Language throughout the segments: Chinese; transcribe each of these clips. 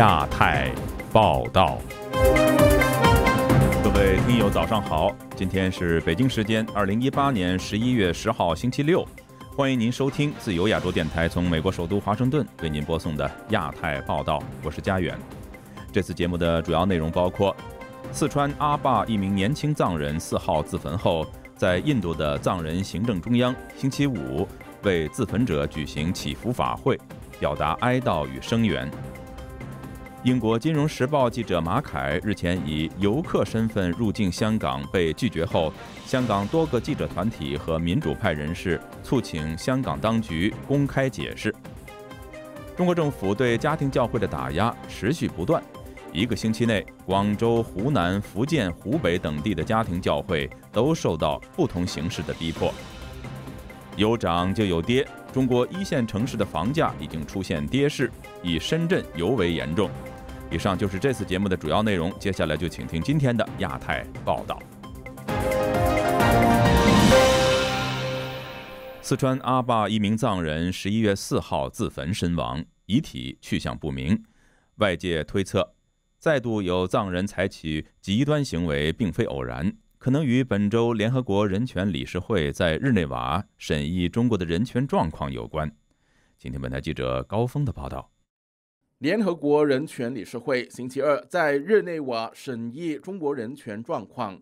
亚太报道，各位听友早上好，今天是北京时间二零一八年十一月十号星期六，欢迎您收听自由亚洲电台从美国首都华盛顿为您播送的亚太报道，我是嘉远。这次节目的主要内容包括：四川阿坝一名年轻藏人四号自焚后，在印度的藏人行政中央星期五为自焚者举行祈福法会，表达哀悼与声援。英国金融时报记者马凯日前以游客身份入境香港被拒绝后，香港多个记者团体和民主派人士促请香港当局公开解释。中国政府对家庭教会的打压持续不断，一个星期内，广州、湖南、福建、湖北等地的家庭教会都受到不同形式的逼迫。有涨就有跌，中国一线城市的房价已经出现跌势。以深圳尤为严重。以上就是这次节目的主要内容，接下来就请听今天的亚太报道。四川阿坝一名藏人十一月四号自焚身亡，遗体去向不明。外界推测，再度有藏人采取极端行为，并非偶然，可能与本周联合国人权理事会在日内瓦审议中国的人权状况有关。请听本台记者高峰的报道。联合国人权理事会星期二在日内瓦审议中国人权状况。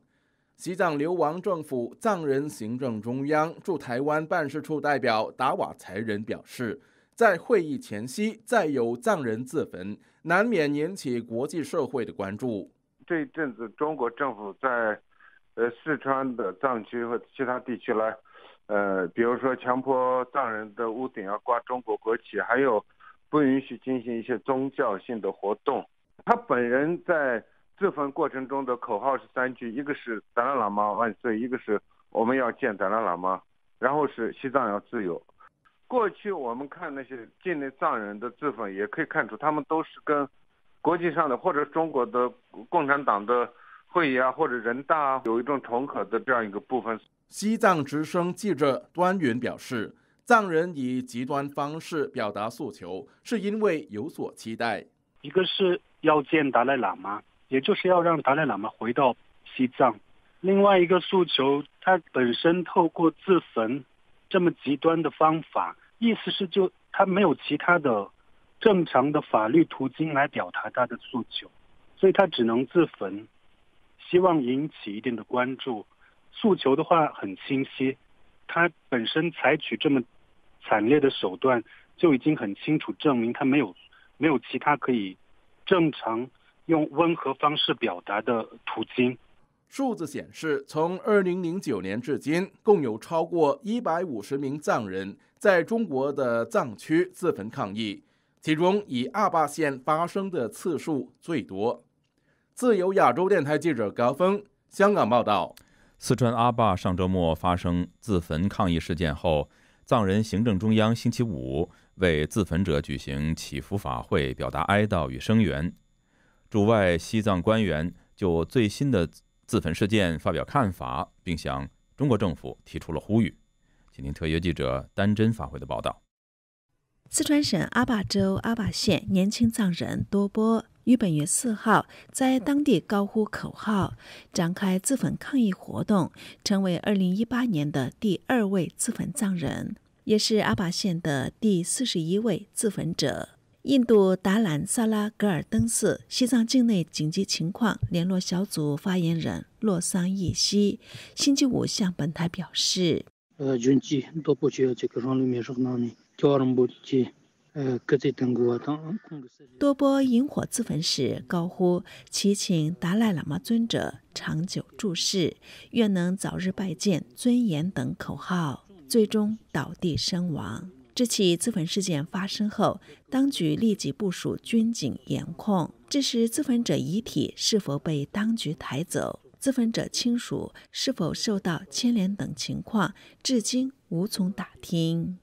西藏流亡政府藏人行政中央驻台湾办事处代表达瓦才仁表示，在会议前夕再有藏人自焚，难免引起国际社会的关注。这一阵子，中国政府在呃四川的藏区和其他地区来，呃，比如说强迫藏人的屋顶要挂中国国旗，还有。不允许进行一些宗教性的活动。他本人在自焚过程中的口号是三句，一个是达赖喇嘛万岁，一个是我们要见达赖喇嘛，然后是西藏要自由。过去我们看那些境内藏人的自焚，也可以看出他们都是跟国际上的或者中国的共产党的会议啊，或者人大啊，有一种重合的这样一个部分。西藏之声记者端云表示。藏人以极端方式表达诉求，是因为有所期待。一个是要见达赖喇嘛，也就是要让达赖喇嘛回到西藏；另外一个诉求，他本身透过自焚这么极端的方法，意思是就他没有其他的正常的法律途径来表达他的诉求，所以他只能自焚，希望引起一定的关注。诉求的话很清晰，他本身采取这么。惨烈的手段就已经很清楚证明，他没有没有其他可以正常用温和方式表达的途径。数字显示，从2009年至今，共有超过150名藏人在中国的藏区自焚抗议，其中以阿坝县发生的次数最多。自由亚洲电台记者高峰，香港报道：四川阿坝上周末发生自焚抗议事件后。藏人行政中央星期五为自焚者举行祈福法会，表达哀悼与声援。驻外西藏官员就最新的自焚事件发表看法，并向中国政府提出了呼吁。请听特约记者丹珍发回的报道。四川省阿坝州阿坝县年轻藏人多波。于本月四号，在当地高呼口号，展开自焚抗议活动，成为二零一八年的第二位自焚藏人，也是阿坝县的第四十一位自焚者。印度达兰萨拉格尔登寺西藏境内紧急情况联络小组发言人洛桑易西星期五向本台表示：“呃，多部个里部多波引火自焚时高呼“祈请达赖喇嘛尊者长久住世，愿能早日拜见尊严等口号，最终倒地身亡。这起自焚事件发生后，当局立即部署军警严控，致使自焚者遗体是否被当局抬走、自焚者亲属是否受到牵连等情况，至今无从打听。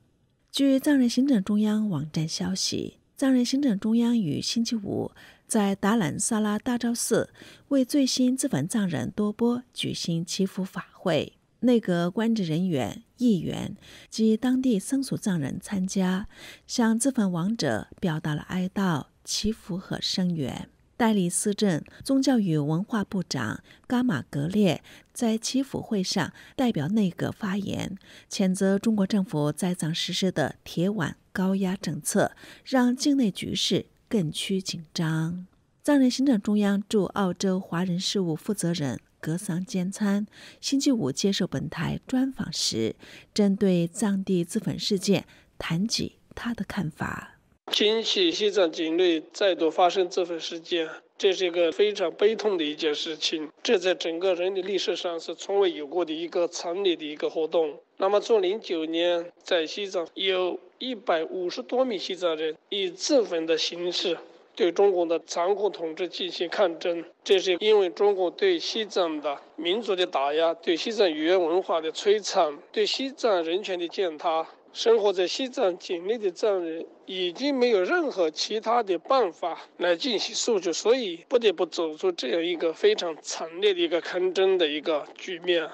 据藏人行政中央网站消息，藏人行政中央于星期五在达兰萨拉大昭寺为最新自焚藏人多波举行祈福法会，内阁官职人员、议员及当地僧属藏人参加，向自焚亡者表达了哀悼、祈福和声援。代理司政、宗教与文化部长伽玛格列在祈福会上代表内阁发言，谴责中国政府在藏实施的铁腕高压政策，让境内局势更趋紧张。藏人行政中央驻澳洲华人事务负责人格桑坚参星期五接受本台专访时，针对藏地自焚事件，谈及他的看法。今起，西藏境内再度发生自焚事件，这是一个非常悲痛的一件事情。这在整个人类历史上是从未有过的一个惨烈的一个活动。那么，从零九年在西藏，有一百五十多名西藏人以自焚的形式对中国的残酷统治进行抗争。这是因为中国对西藏的民族的打压，对西藏语言文化的摧残，对西藏人权的践踏。生活在西藏境内的藏人已经没有任何其他的办法来进行诉求，所以不得不走出这样一个非常惨烈的一个抗争的一个局面。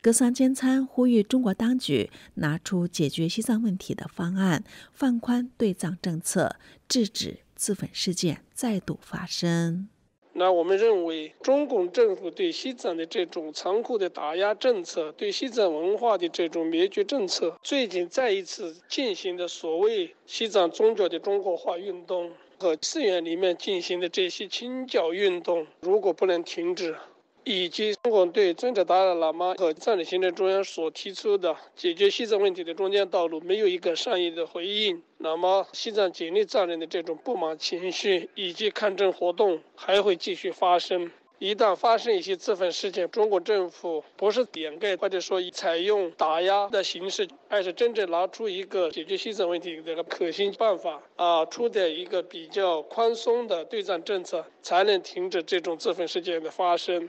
格桑坚参呼吁中国当局拿出解决西藏问题的方案，放宽对藏政策，制止自焚事件再度发生。那我们认为，中共政府对西藏的这种残酷的打压政策，对西藏文化的这种灭绝政策，最近再一次进行的所谓西藏宗教的中国化运动和寺院里面进行的这些清教运动，如果不能停止。以及中国对尊者达赖喇嘛和藏历行政中央所提出的解决西藏问题的中间道路没有一个善意的回应，那么西藏境内藏人的这种不满情绪以及抗争活动还会继续发生。一旦发生一些自焚事件，中国政府不是掩盖或者说采用打压的形式，而是真正拿出一个解决西藏问题的可行办法啊，出的一个比较宽松的对战政策，才能停止这种自焚事件的发生。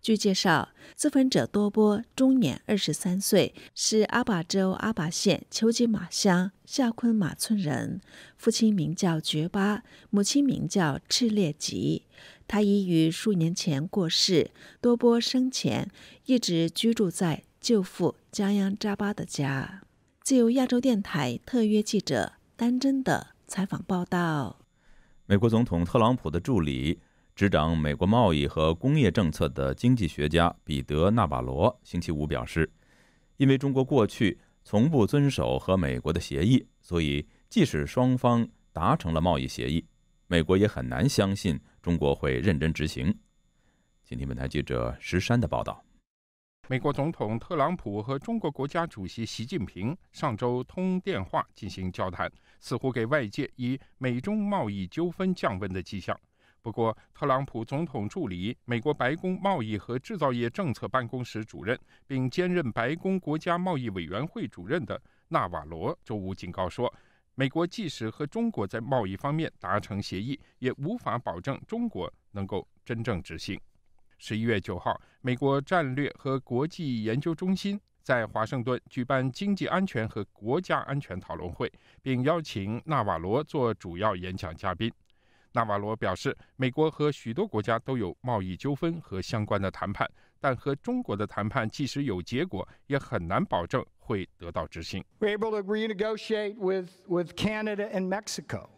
据介绍，自焚者多波终年二十三岁，是阿坝州阿坝县秋吉马乡下坤马村人，父亲名叫觉巴，母亲名叫赤列吉，他已于数年前过世。多波生前一直居住在舅父江央扎巴的家。自由亚洲电台特约记者丹真的采访报道，美国总统特朗普的助理。执掌美国贸易和工业政策的经济学家彼得·纳瓦罗星期五表示，因为中国过去从不遵守和美国的协议，所以即使双方达成了贸易协议，美国也很难相信中国会认真执行。请听本台记者石山的报道。美国总统特朗普和中国国家主席习近平上周通电话进行交谈，似乎给外界以美中贸易纠纷降温的迹象。不过，特朗普总统助理、美国白宫贸易和制造业政策办公室主任，并兼任白宫国家贸易委员会主任的纳瓦罗周五警告说，美国即使和中国在贸易方面达成协议，也无法保证中国能够真正执行。十一月九号，美国战略和国际研究中心在华盛顿举办经济安全和国家安全讨论会，并邀请纳瓦罗做主要演讲嘉宾。纳瓦罗表示，美国和许多国家都有贸易纠纷和相关的谈判，但和中国的谈判即使有结果，也很难保证会得到执行。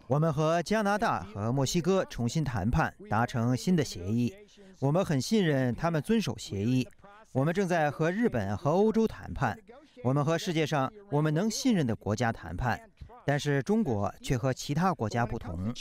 我们和加拿大和墨西哥重新谈判，达成新的协议。我们很信任他们遵守协议。我们正在和日本和欧洲谈判。我们和世界上我们能信任的国家谈判。但是中国却和其他国家不同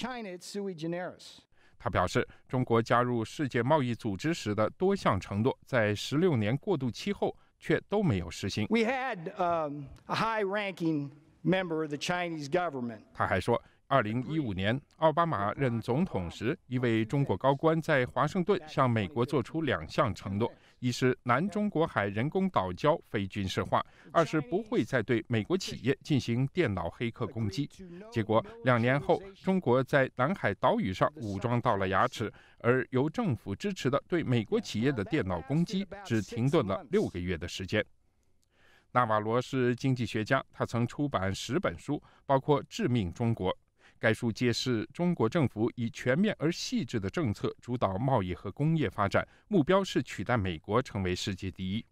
他表示中国加入世界贸易组织时的多项承诺在十六年过渡期后却都没有实行 we had a high ranking member of the chinese government 他还说二零一五年奥巴马任总统时一位中国高官在华盛顿向美国做出两项承诺一是南中国海人工岛礁非军事化，二是不会再对美国企业进行电脑黑客攻击。结果，两年后，中国在南海岛屿上武装到了牙齿，而由政府支持的对美国企业的电脑攻击只停顿了六个月的时间。纳瓦罗是经济学家，他曾出版十本书，包括《致命中国》。该书揭示，中国政府以全面而细致的政策主导贸易和工业发展，目标是取代美国成为世界第一。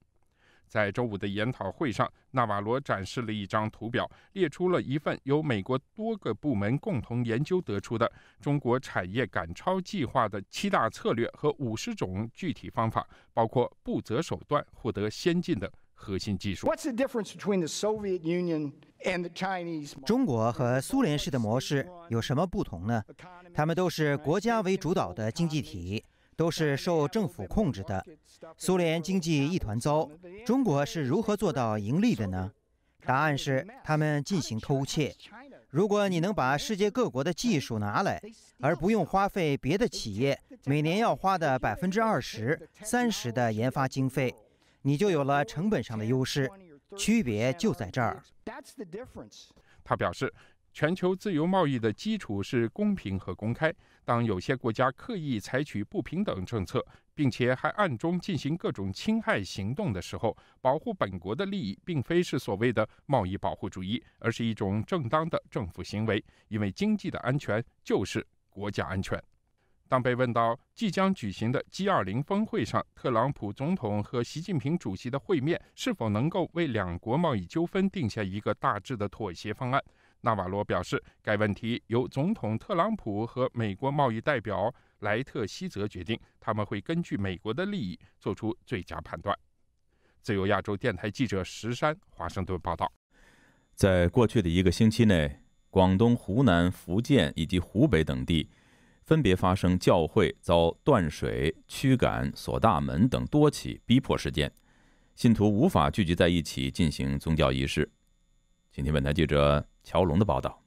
在周五的研讨会上，纳瓦罗展示了一张图表，列出了一份由美国多个部门共同研究得出的中国产业赶超计划的七大策略和五十种具体方法，包括不择手段获得先进的。核心技术。中国和苏联式的模式有什么不同呢？他们都是国家为主导的经济体，都是受政府控制的。苏联经济一团糟，中国是如何做到盈利的呢？答案是他们进行偷窃。如果你能把世界各国的技术拿来，而不用花费别的企业每年要花的百分之二十、三十的研发经费。你就有了成本上的优势，区别就在这儿。他表示，全球自由贸易的基础是公平和公开。当有些国家刻意采取不平等政策，并且还暗中进行各种侵害行动的时候，保护本国的利益并非是所谓的贸易保护主义，而是一种正当的政府行为，因为经济的安全就是国家安全。当被问到即将举行的 G20 峰会上，特朗普总统和习近平主席的会面是否能够为两国贸易纠纷定下一个大致的妥协方案，纳瓦罗表示，该问题由总统特朗普和美国贸易代表莱特希泽决定，他们会根据美国的利益做出最佳判断。自由亚洲电台记者石山华盛顿报道，在过去的一个星期内，广东、湖南、福建以及湖北等地。分别发生教会遭断水、驱赶、锁大门等多起逼迫事件，信徒无法聚集在一起进行宗教仪式。请听本台记者乔龙的报道。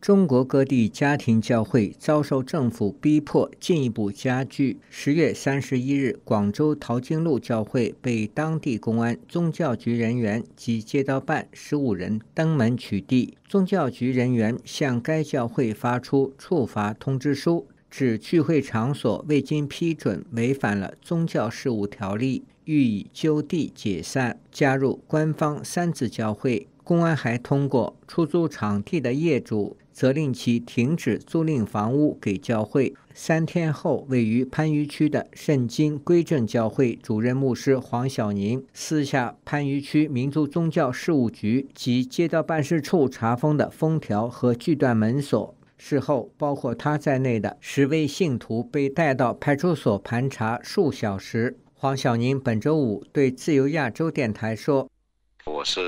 中国各地家庭教会遭受政府逼迫，进一步加剧。十月三十一日，广州淘金路教会被当地公安、宗教局人员及街道办十五人登门取缔。宗教局人员向该教会发出处罚通知书，指聚会场所未经批准，违反了《宗教事务条例》，予以就地解散，加入官方三自教会。公安还通过出租场地的业主责令其停止租赁房屋给教会。三天后，位于番禺区的圣经归正教会主任牧师黄小宁私下番禺区民族宗教事务局及街道办事处查封的封条和锯断门锁。事后，包括他在内的十位信徒被带到派出所盘查数小时。黄小宁本周五对自由亚洲电台说：“我是。”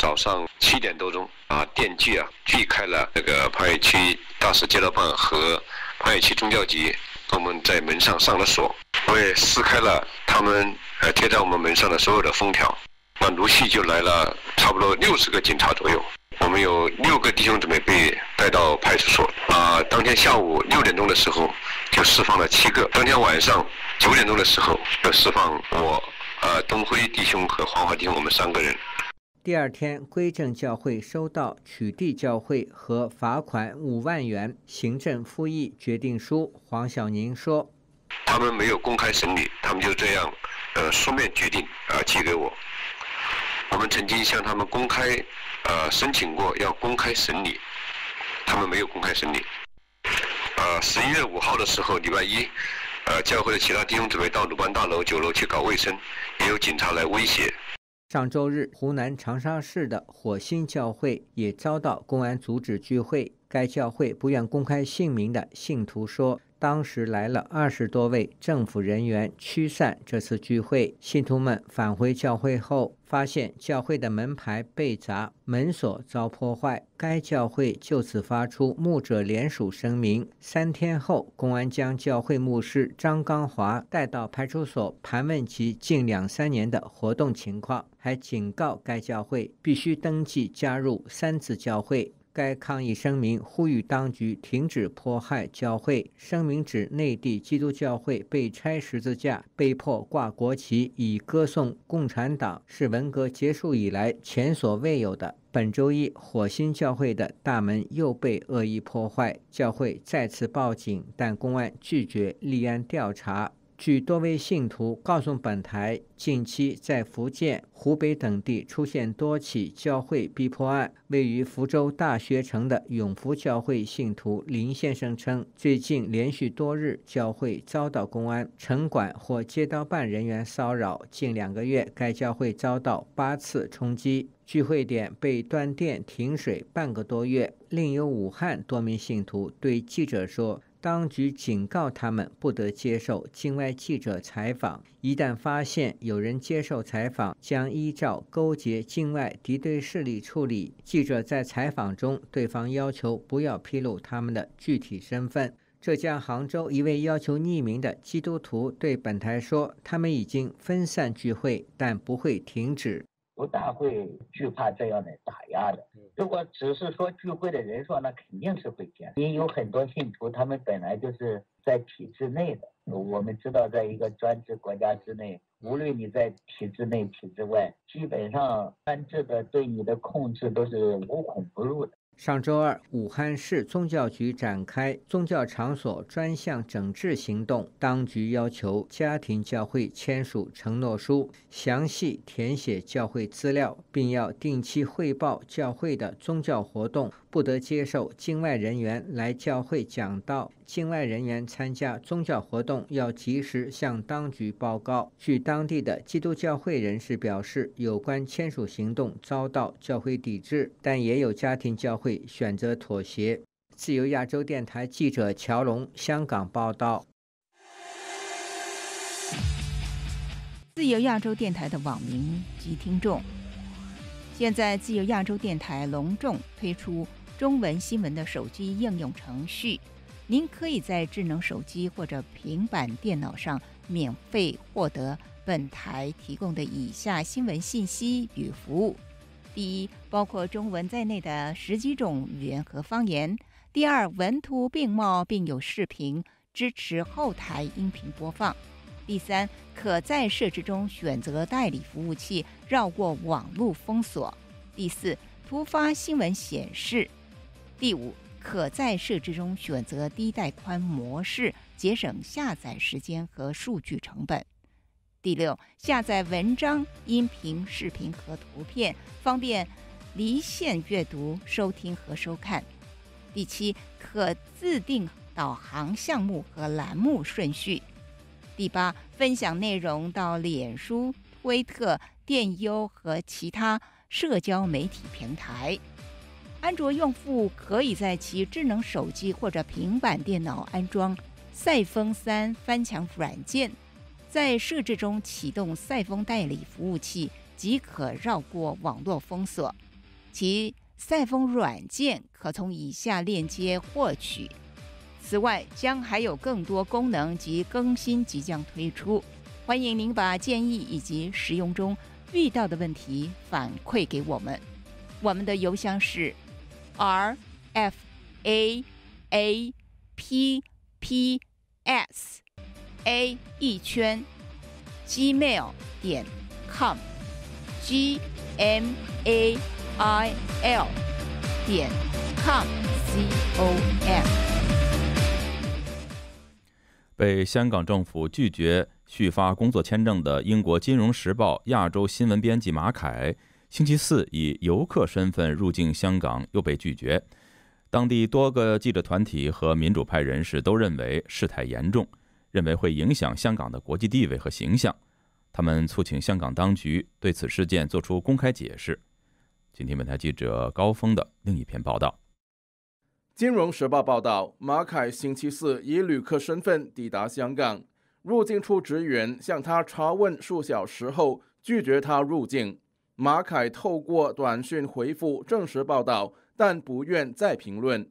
早上七点多钟，啊，电锯啊锯开了那个番禺区大石街道办和番禺区宗教局，我们在门上上了锁，我也撕开了他们呃贴在我们门上的所有的封条，那陆续就来了差不多六十个警察左右，我们有六个弟兄准备被带到派出所，啊，当天下午六点钟的时候就释放了七个，当天晚上九点钟的时候就释放我呃东辉弟兄和黄华弟兄我们三个人。第二天，归正教会收到取缔教会和罚款五万元行政复议决定书。黄晓宁说：“他们没有公开审理，他们就这样，呃，书面决定啊寄给我。我们曾经向他们公开，呃，申请过要公开审理，他们没有公开审理。呃，十一月五号的时候，礼拜一，呃，教会的其他弟兄准备到鲁班大楼九楼去搞卫生，也有警察来威胁。”上周日，湖南长沙市的火星教会也遭到公安阻止聚会。该教会不愿公开姓名的信徒说。当时来了二十多位政府人员，驱散这次聚会。信徒们返回教会后，发现教会的门牌被砸，门锁遭破坏。该教会就此发出牧者联署声明。三天后，公安将教会牧师张刚华带到派出所盘问其近两三年的活动情况，还警告该教会必须登记加入三次教会。该抗议声明呼吁当局停止迫害教会。声明指，内地基督教会被拆十字架，被迫挂国旗以歌颂共产党，是文革结束以来前所未有的。本周一，火星教会的大门又被恶意破坏，教会再次报警，但公安拒绝立案调查。据多位信徒告诉本台，近期在福建、湖北等地出现多起教会逼迫案。位于福州大学城的永福教会信徒林先生称，最近连续多日教会遭到公安、城管或街道办人员骚扰，近两个月该教会遭到八次冲击，聚会点被断电停水半个多月。另有武汉多名信徒对记者说。当局警告他们不得接受境外记者采访，一旦发现有人接受采访，将依照勾结境外敌对势力处理。记者在采访中，对方要求不要披露他们的具体身份。浙江杭州一位要求匿名的基督徒对本台说：“他们已经分散聚会，但不会停止。”不大会惧怕这样的打压的。如果只是说聚会的人数，那肯定是会减。因为有很多信徒，他们本来就是在体制内的。我们知道，在一个专制国家之内，无论你在体制内、体制外，基本上专制的对你的控制都是无孔不入的。上周二，武汉市宗教局展开宗教场所专项整治行动。当局要求家庭教会签署承诺书，详细填写教会资料，并要定期汇报教会的宗教活动。不得接受境外人员来教会讲道，境外人员参加宗教活动要及时向当局报告。据当地的基督教会人士表示，有关签署行动遭到教会抵制，但也有家庭教会选择妥协。自由亚洲电台记者乔龙，香港报道。自由亚洲电台的网民及听众，现在自由亚洲电台隆重推出。中文新闻的手机应用程序，您可以在智能手机或者平板电脑上免费获得本台提供的以下新闻信息与服务：第一，包括中文在内的十几种语言和方言；第二，文图并茂，并有视频支持后台音频播放；第三，可在设置中选择代理服务器，绕过网络封锁；第四，突发新闻显示。第五，可在设置中选择低带宽模式，节省下载时间和数据成本。第六，下载文章、音频、视频和图片，方便离线阅读、收听和收看。第七，可自定导航项目和栏目顺序。第八，分享内容到脸书、推特、电邮和其他社交媒体平台。安卓用户可以在其智能手机或者平板电脑安装赛风三翻墙软件，在设置中启动赛风代理服务器即可绕过网络封锁。其赛风软件可从以下链接获取。此外，将还有更多功能及更新即将推出。欢迎您把建议以及使用中遇到的问题反馈给我们，我们的邮箱是。r f a a p p s a 一圈，gmail 点 com，g m a i l 点 com.c o m。被香港政府拒绝续发工作签证的英国《金融时报》亚洲新闻编辑马凯。星期四以游客身份入境香港又被拒绝，当地多个记者团体和民主派人士都认为事态严重，认为会影响香港的国际地位和形象。他们促请香港当局对此事件做出公开解释。今天，本台记者高峰的另一篇报道：《金融时报》报道，马凯星期四以旅客身份抵达香港，入境处职员向他查问数小时后拒绝他入境。马凯透过短讯回复证实报道，但不愿再评论。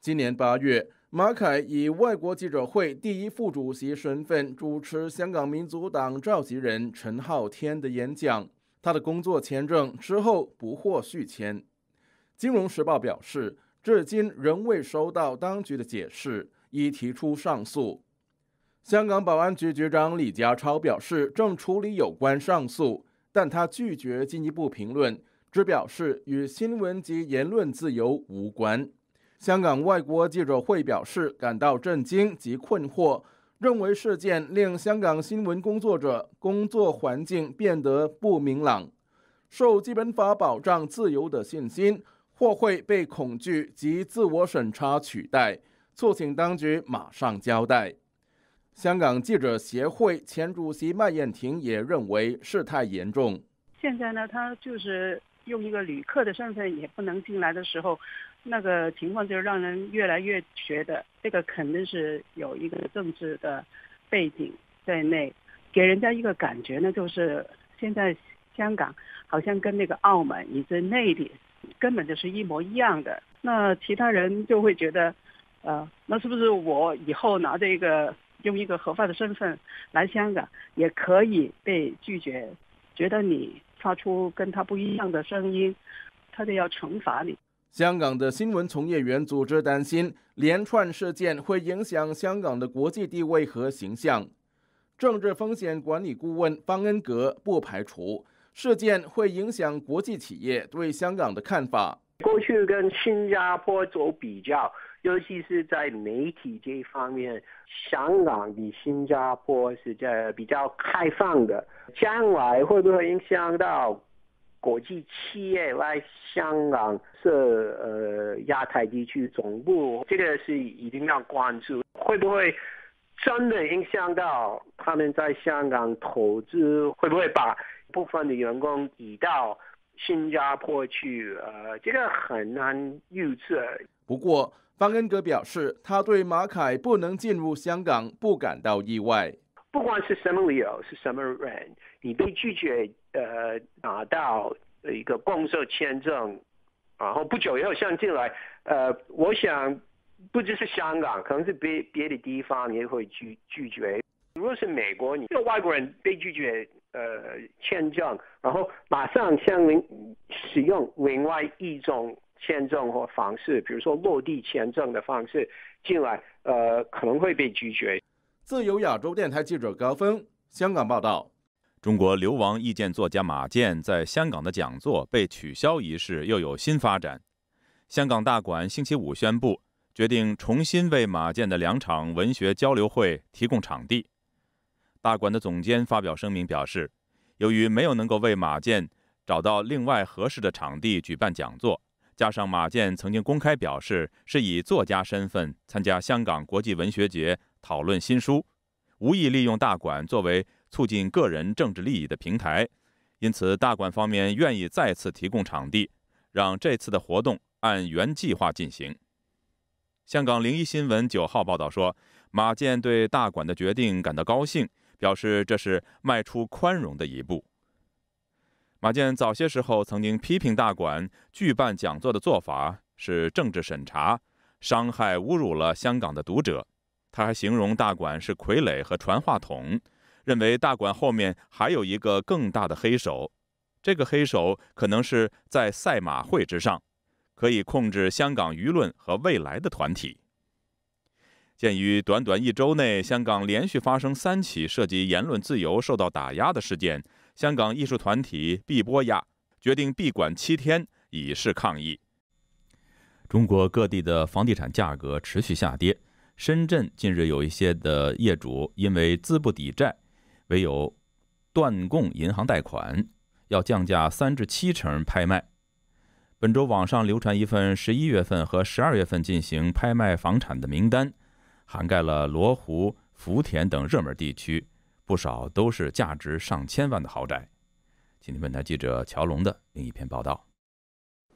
今年八月，马凯以外国记者会第一副主席身份主持香港民族党召集人陈浩天的演讲，他的工作签证之后不获续签。金融时报表示，至今仍未收到当局的解释，已提出上诉。香港保安局局长李家超表示，正处理有关上诉。但他拒绝进一步评论，只表示与新闻及言论自由无关。香港外国记者会表示感到震惊及困惑，认为事件令香港新闻工作者工作环境变得不明朗，受《基本法》保障自由的信心或会被恐惧及自我审查取代，促请当局马上交代。香港记者协会前主席麦燕婷也认为事态严重。现在呢，他就是用一个旅客的身份也不能进来的时候，那个情况就让人越来越觉得这个肯定是有一个政治的背景在内，给人家一个感觉呢，就是现在香港好像跟那个澳门以及内地根本就是一模一样的。那其他人就会觉得，呃，那是不是我以后拿这个？用一个合法的身份来香港，也可以被拒绝。觉得你发出跟他不一样的声音，他就要惩罚你。香港的新闻从业员组织担心，连串事件会影响香港的国际地位和形象。政治风险管理顾问方恩格不排除事件会影响国际企业对香港的看法。过去跟新加坡做比较。尤其是在媒体这一方面，香港比新加坡是在比较开放的。将来会不会影响到国际企业来香港设呃亚太地区总部？这个是一定要关注，会不会真的影响到他们在香港投资？会不会把部分的员工移到新加坡去？呃，这个很难预测。不过。方恩格表示，他对马凯不能进入香港不感到意外。不管是什么理由，是什么人，你被拒绝呃拿到一个工作签证，然后不久以后想进来，呃，我想不只是香港，可能是别别的地方也会拒拒绝。如果是美国，你外国人被拒绝呃签证，然后马上向另使用另外一种。签证或方式，比如说落地签证的方式进来，呃，可能会被拒绝。自由亚洲电台记者高峰，香港报道：中国流亡意见作家马健在香港的讲座被取消一事又有新发展。香港大馆星期五宣布决定重新为马健的两场文学交流会提供场地。大馆的总监发表声明表示，由于没有能够为马健找到另外合适的场地举办讲座。加上马健曾经公开表示，是以作家身份参加香港国际文学节讨论新书，无意利用大馆作为促进个人政治利益的平台，因此大馆方面愿意再次提供场地，让这次的活动按原计划进行。香港零一新闻九号报道说，马健对大馆的决定感到高兴，表示这是迈出宽容的一步。马健早些时候曾经批评大馆拒办讲座的做法是政治审查，伤害侮辱了香港的读者。他还形容大馆是傀儡和传话筒，认为大馆后面还有一个更大的黑手。这个黑手可能是在赛马会之上，可以控制香港舆论和未来的团体。鉴于短短一周内，香港连续发生三起涉及言论自由受到打压的事件，香港艺术团体碧波亚决定闭馆七天以示抗议。中国各地的房地产价格持续下跌，深圳近日有一些的业主因为资不抵债，唯有断供银行贷款，要降价三至七成拍卖。本周网上流传一份十一月份和十二月份进行拍卖房产的名单。涵盖了罗湖、福田等热门地区，不少都是价值上千万的豪宅。今天，本台记者乔龙的另一篇报道：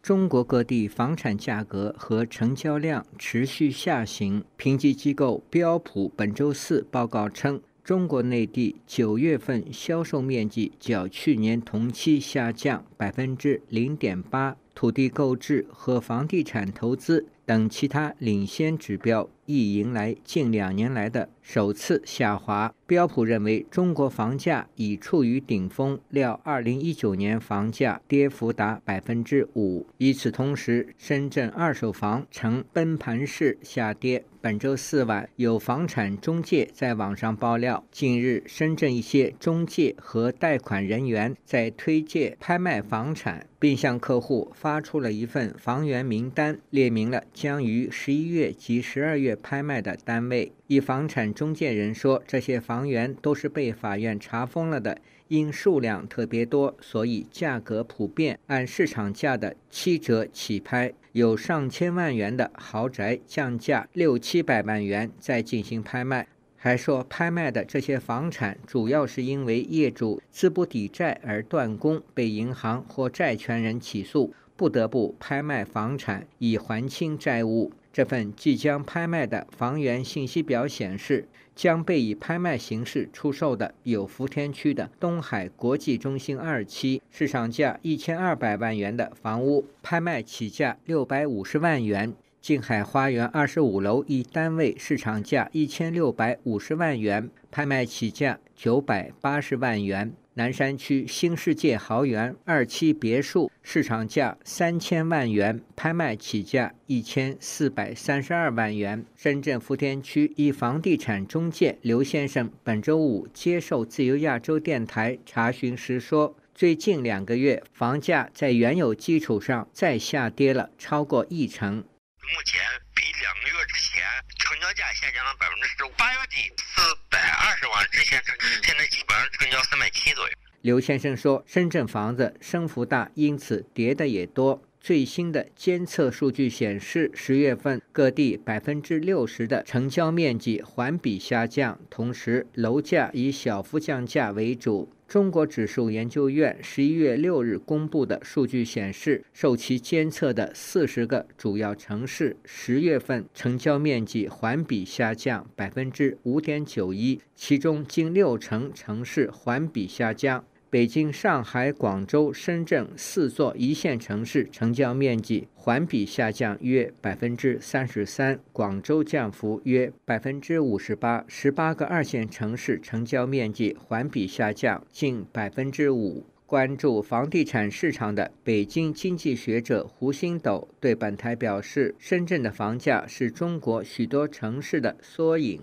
中国各地房产价格和成交量持续下行。评级机构标普本周四报告称，中国内地九月份销售面积较去年同期下降百分之零点八，土地购置和房地产投资等其他领先指标。亦迎来近两年来的首次下滑。标普认为，中国房价已处于顶峰，料二零一九年房价跌幅达百分之五。与此同时，深圳二手房呈崩盘式下跌。本周四晚，有房产中介在网上爆料，近日深圳一些中介和贷款人员在推介拍卖房产，并向客户发出了一份房源名单，列明了将于十一月及十二月。拍卖的单位，一房产中介人说，这些房源都是被法院查封了的，因数量特别多，所以价格普遍按市场价的七折起拍，有上千万元的豪宅降价六七百万元再进行拍卖。还说，拍卖的这些房产主要是因为业主资不抵债而断供，被银行或债权人起诉，不得不拍卖房产以还清债务。这份即将拍卖的房源信息表显示，将被以拍卖形式出售的有福田区的东海国际中心二期市场价一千二百万元的房屋，拍卖起价六百五十万元；静海花园二十五楼一单位市场价一千六百五十万元，拍卖起价九百八十万元。南山区新世界豪园二期别墅市场价三千万元，拍卖起价一千四百三十二万元。深圳福田区一房地产中介刘先生本周五接受自由亚洲电台查询时说，最近两个月房价在原有基础上再下跌了超过一成。目前比两个月之前。成交价下降了百分之十五，八月底四百二十万之前成交，现在基本上成交三百七左右。刘先生说，深圳房子升幅大，因此跌的也多。最新的监测数据显示，十月份各地百分之六十的成交面积环比下降，同时楼价以小幅降价为主。中国指数研究院十一月六日公布的数据显示，受其监测的四十个主要城市十月份成交面积环比下降百分之五点九一，其中近六成城市环比下降。北京、上海、广州、深圳四座一线城市成交面积环比下降约百分之三十三，广州降幅约百分之五十八。十八个二线城市成交面积环比下降近百分之五。关注房地产市场的北京经济学者胡星斗对本台表示：“深圳的房价是中国许多城市的缩影，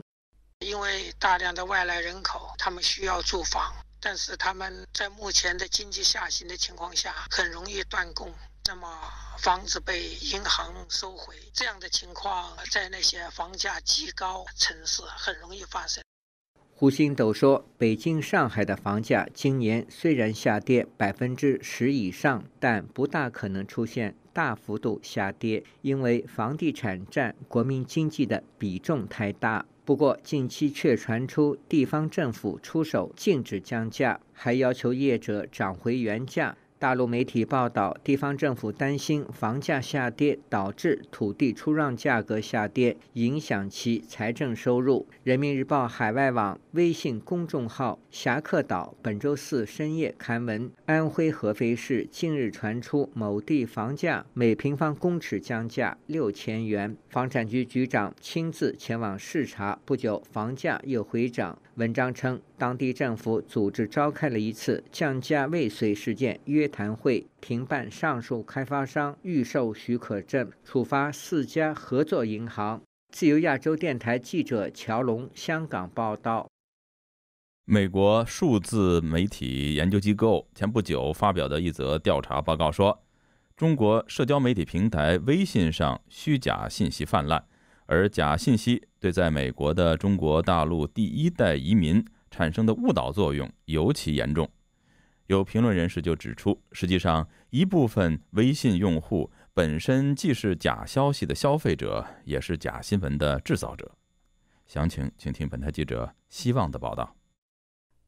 因为大量的外来人口，他们需要住房。”但是他们在目前的经济下行的情况下，很容易断供，那么房子被银行收回，这样的情况在那些房价极高城市很容易发生。胡星斗说，北京、上海的房价今年虽然下跌百分之十以上，但不大可能出现大幅度下跌，因为房地产占国民经济的比重太大。不过，近期却传出地方政府出手禁止降价，还要求业者涨回原价。大陆媒体报道，地方政府担心房价下跌导致土地出让价格下跌，影响其财政收入。人民日报、海外网微信公众号“侠客岛”本周四深夜刊文：安徽合肥市近日传出某地房价每平方公尺降价六千元，房产局局长亲自前往视察，不久房价又回涨。文章称，当地政府组织召开了一次降价未遂事件约谈会，停办上述开发商预售许可证，处罚四家合作银行。自由亚洲电台记者乔龙，香港报道。美国数字媒体研究机构前不久发表的一则调查报告说，中国社交媒体平台微信上虚假信息泛滥，而假信息。对在美国的中国大陆第一代移民产生的误导作用尤其严重。有评论人士就指出，实际上一部分微信用户本身既是假消息的消费者，也是假新闻的制造者。详情，请听本台记者希望的报道。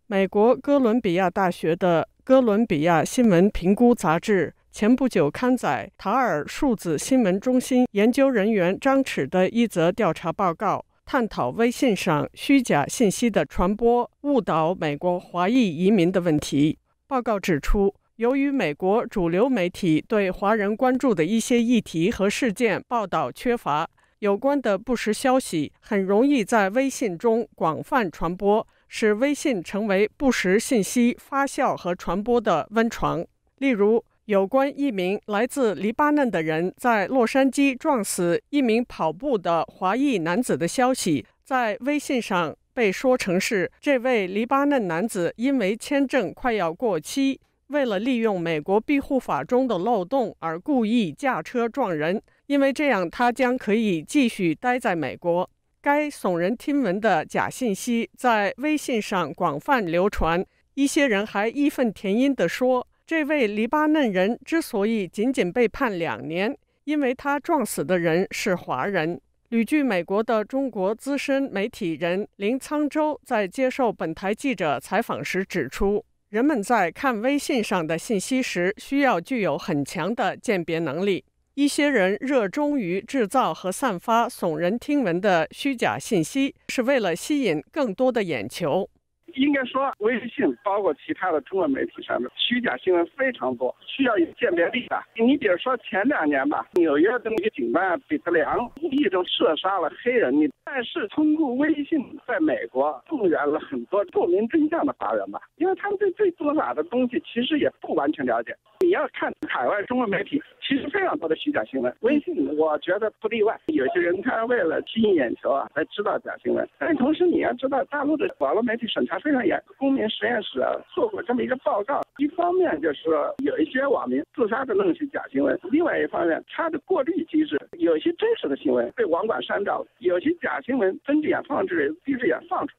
美国哥伦比亚大学的《哥伦比亚新闻评估杂志》。前不久刊载塔尔数字新闻中心研究人员张弛的一则调查报告，探讨微信上虚假信息的传播误导美国华裔移民的问题。报告指出，由于美国主流媒体对华人关注的一些议题和事件报道缺乏，有关的不实消息很容易在微信中广泛传播，使微信成为不实信息发酵和传播的温床。例如，有关一名来自黎巴嫩的人在洛杉矶撞死一名跑步的华裔男子的消息，在微信上被说成是这位黎巴嫩男子因为签证快要过期，为了利用美国庇护法中的漏洞而故意驾车撞人，因为这样他将可以继续待在美国。该耸人听闻的假信息在微信上广泛流传，一些人还义愤填膺地说。这位黎巴嫩人之所以仅仅被判两年，因为他撞死的人是华人。旅居美国的中国资深媒体人林沧洲在接受本台记者采访时指出，人们在看微信上的信息时，需要具有很强的鉴别能力。一些人热衷于制造和散发耸人听闻的虚假信息，是为了吸引更多的眼球。应该说，微信包括其他的中文媒体上面虚假新闻非常多，需要有鉴别力的。你比如说前两年吧，纽约的那个警官比特良无意中射杀了黑人，你但是通过微信在美国动员了很多不明真相的华人吧，因为他们对最做哪的东西其实也不完全了解。你要看海外中文媒体，其实非常多的虚假新闻，微信我觉得不例外。有些人他为了吸引眼球啊，才知道假新闻，但同时你要知道大陆的网络媒体审查。非常严，公民实验室啊做过这么一个报告，一方面就是有一些网民自杀的弄些假新闻，另外一方面它的过滤机制，有些真实的新闻被网管删掉，有些假新闻睁只眼放置，眼，闭只眼放出。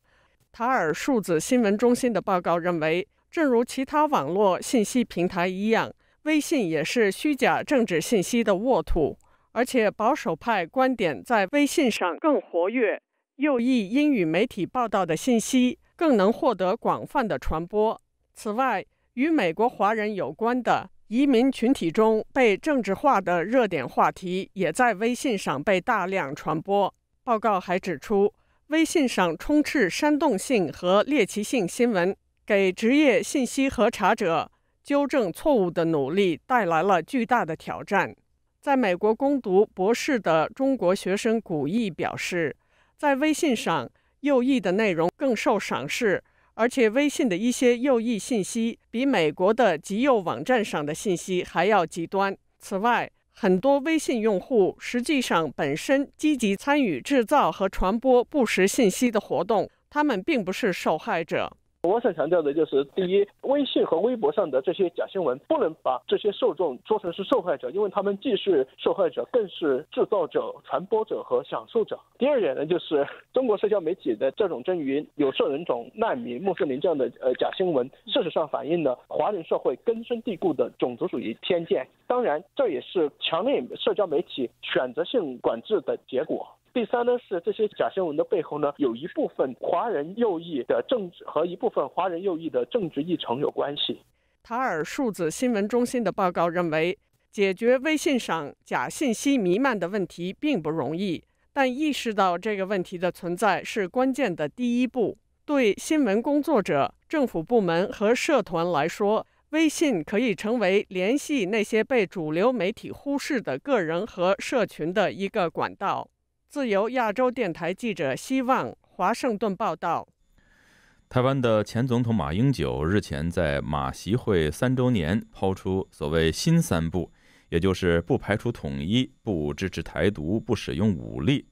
塔尔数字新闻中心的报告认为，正如其他网络信息平台一样，微信也是虚假政治信息的沃土，而且保守派观点在微信上更活跃，右翼英语媒体报道的信息。更能获得广泛的传播。此外，与美国华人有关的移民群体中被政治化的热点话题，也在微信上被大量传播。报告还指出，微信上充斥煽动性和猎奇性新闻，给职业信息核查者纠正错误的努力带来了巨大的挑战。在美国攻读博士的中国学生古毅表示，在微信上。右翼的内容更受赏识，而且微信的一些右翼信息比美国的极右网站上的信息还要极端。此外，很多微信用户实际上本身积极参与制造和传播不实信息的活动，他们并不是受害者。我想强调的就是，第一，微信和微博上的这些假新闻不能把这些受众说成是受害者，因为他们既是受害者，更是制造者、传播者和享受者。第二点呢，就是中国社交媒体的这种关于有色人种、难民、穆斯林这样的呃假新闻，事实上反映了华人社会根深蒂固的种族主义偏见。当然，这也是强烈社交媒体选择性管制的结果。第三呢，是这些假新闻的背后呢，有一部分华人右翼的政治和一部分华人右翼的政治议程有关系。塔尔数字新闻中心的报告认为，解决微信上假信息弥漫的问题并不容易，但意识到这个问题的存在是关键的第一步。对新闻工作者、政府部门和社团来说，微信可以成为联系那些被主流媒体忽视的个人和社群的一个管道。自由亚洲电台记者希望华盛顿报道：台湾的前总统马英九日前在马习会三周年抛出所谓“新三不”，也就是不排除统一、不支持台独、不使用武力。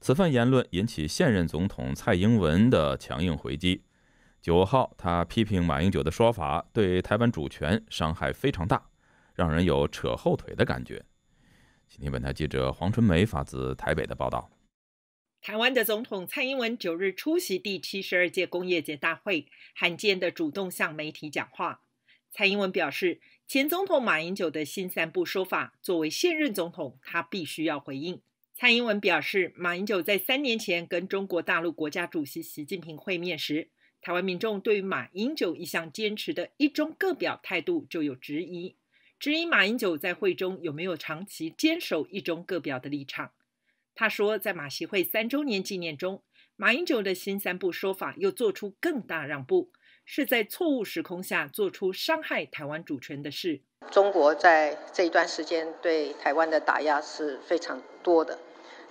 此番言论引起现任总统蔡英文的强硬回击。九号，他批评马英九的说法对台湾主权伤害非常大，让人有扯后腿的感觉。听本台记者黄春梅发自台北的报道：台湾的总统蔡英文九日出席第七十二届工业界大会，罕见的主动向媒体讲话。蔡英文表示，前总统马英九的新三步说法，作为现任总统，他必须要回应。蔡英文表示，马英九在三年前跟中国大陆国家主席习近平会面时，台湾民众对于马英九一向坚持的一中各表态度就有质疑。至于马英九在会中有没有长期坚守一中各表的立场？他说，在马习会三周年纪念中，马英九的新三步说法又做出更大让步，是在错误时空下做出伤害台湾主权的事。中国在这一段时间对台湾的打压是非常多的。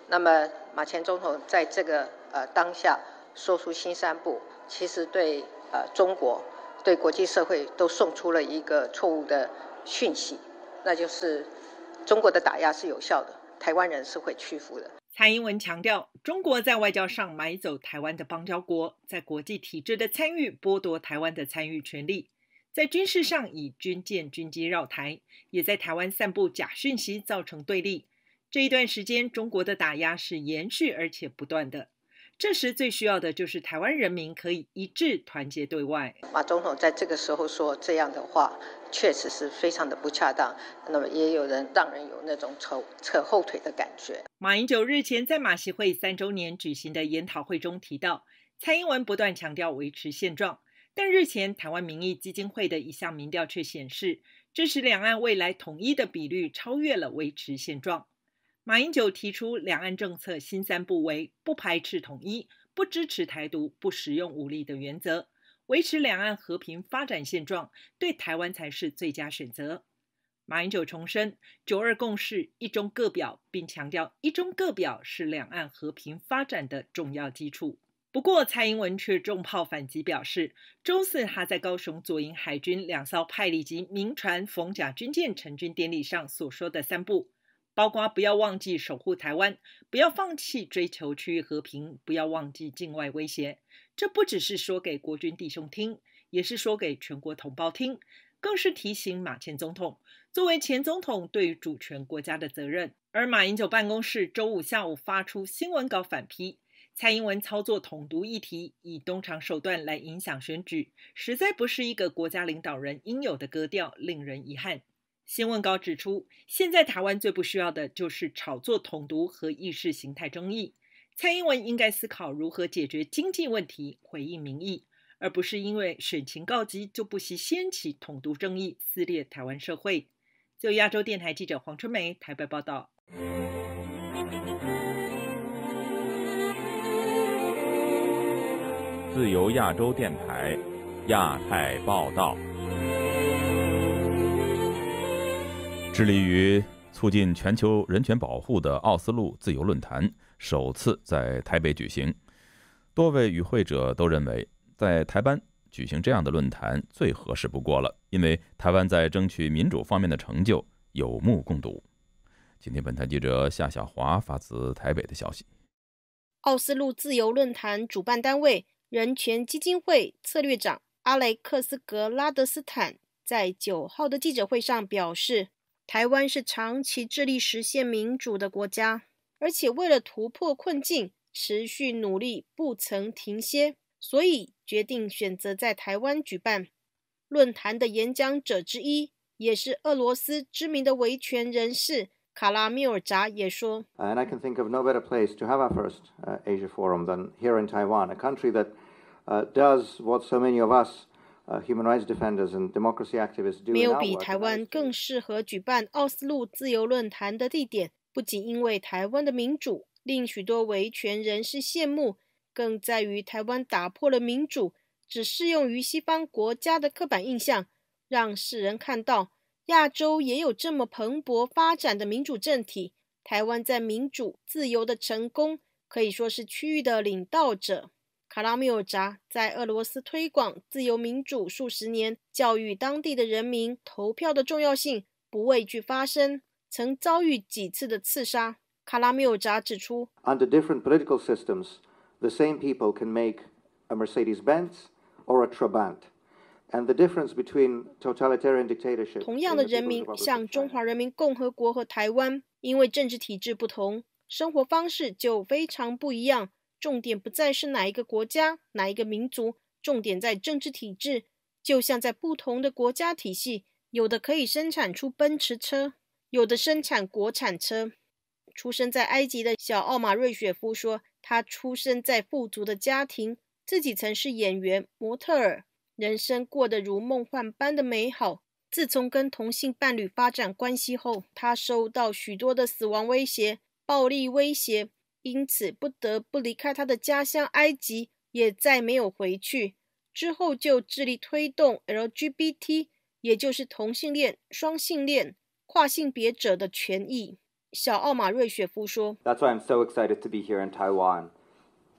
那么马前总统在这个呃当下说出新三步，其实对呃中国、对国际社会都送出了一个错误的。讯息，那就是中国的打压是有效的，台湾人是会屈服的。蔡英文强调，中国在外交上买走台湾的邦交国，在国际体制的参与剥夺台湾的参与权利；在军事上以军舰、军机绕台，也在台湾散布假讯息，造成对立。这一段时间，中国的打压是延续而且不断的。这时最需要的就是台湾人民可以一致团结对外。马总统在这个时候说这样的话。确实是非常的不恰当，那么也有人让人有那种扯扯后腿的感觉。马英九日前在马习会三周年举行的研讨会中提到，蔡英文不断强调维持现状，但日前台湾民意基金会的一项民调却显示，支持两岸未来统一的比率超越了维持现状。马英九提出两岸政策新三不为：不排斥统一、不支持台独、不使用武力的原则。维持两岸和平发展现状，对台湾才是最佳选择。马英九重申“九二共识”“一中各表”，并强调“一中各表”是两岸和平发展的重要基础。不过，蔡英文却重炮反击，表示周四他在高雄左营海军两艘派里级民船逢甲军舰成军典礼上所说的三步。包括不要忘记守护台湾，不要放弃追求区域和平，不要忘记境外威胁。这不只是说给国军弟兄听，也是说给全国同胞听，更是提醒马前总统作为前总统对主权国家的责任。而马英九办公室周五下午发出新闻稿反批，蔡英文操作统独议题，以东厂手段来影响选举，实在不是一个国家领导人应有的格调，令人遗憾。新闻稿指出，现在台湾最不需要的就是炒作统独和意识形态争议。蔡英文应该思考如何解决经济问题，回应民意，而不是因为选情告急就不惜掀起统独争议，撕裂台湾社会。就亚洲电台记者黄春梅台北报道。自由亚洲电台，亚太报道。致力于促进全球人权保护的奥斯陆自由论坛首次在台北举行，多位与会者都认为，在台湾举行这样的论坛最合适不过了，因为台湾在争取民主方面的成就有目共睹。今天，本台记者夏小华发自台北的消息：奥斯陆自由论坛主办单位人权基金会策略长阿雷克斯格拉德斯坦在九号的记者会上表示。台湾是长期致力实现民主的国家，而且为了突破困境，持续努力不曾停歇，所以决定选择在台湾举办论坛的演讲者之一，也是俄罗斯知名的维权人士卡拉米尔扎也说：“And I can think of no better place to have our first Asia Forum than here in Taiwan, a country that does what so many of us。”，human democracy and activists defenders rights do 没有比台湾更适合举办奥斯陆自由论坛的地点。不仅因为台湾的民主令许多维权人士羡慕，更在于台湾打破了民主只适用于西方国家的刻板印象，让世人看到亚洲也有这么蓬勃发展的民主政体。台湾在民主自由的成功，可以说是区域的领导者。卡拉米尔扎在俄罗斯推广自由民主数十年，教育当地的人民投票的重要性，不畏惧发生曾遭遇几次的刺杀。卡拉米尔扎指出，同样的人民像中华人民共和国和台湾，因为政治体制不同，生活方式就非常不一样。重点不再是哪一个国家、哪一个民族，重点在政治体制。就像在不同的国家体系，有的可以生产出奔驰车，有的生产国产车。出生在埃及的小奥马瑞雪夫说：“他出生在富足的家庭，自己曾是演员、模特儿，人生过得如梦幻般的美好。自从跟同性伴侣发展关系后，他收到许多的死亡威胁、暴力威胁。”因此不得不离开他的家乡埃及，也再没有回去。之后就致力推动 LGBT，也就是同性恋、双性恋、跨性别者的权益。小奥马瑞雪夫说：“That's why I'm so excited to be here in Taiwan.